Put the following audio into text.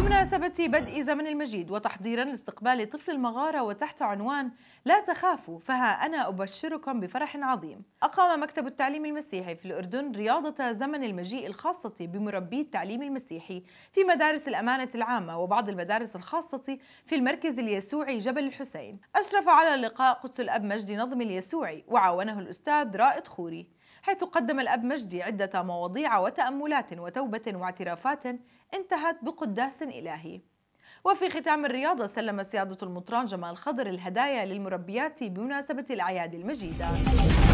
بمناسبة بدء زمن المجيد وتحضيرا لاستقبال طفل المغارة وتحت عنوان لا تخافوا فها أنا أبشركم بفرح عظيم أقام مكتب التعليم المسيحي في الأردن رياضة زمن المجيء الخاصة بمربي التعليم المسيحي في مدارس الأمانة العامة وبعض المدارس الخاصة في المركز اليسوعي جبل الحسين أشرف على اللقاء قدس الأب مجدي نظم اليسوعي وعاونه الأستاذ رائد خوري حيث قدم الأب مجدي عدة مواضيع وتأملات وتوبة واعترافات انتهت بقداس إلهي وفي ختام الرياضة سلم سيادة المطران جمال خضر الهدايا للمربيات بمناسبة الأعياد المجيدة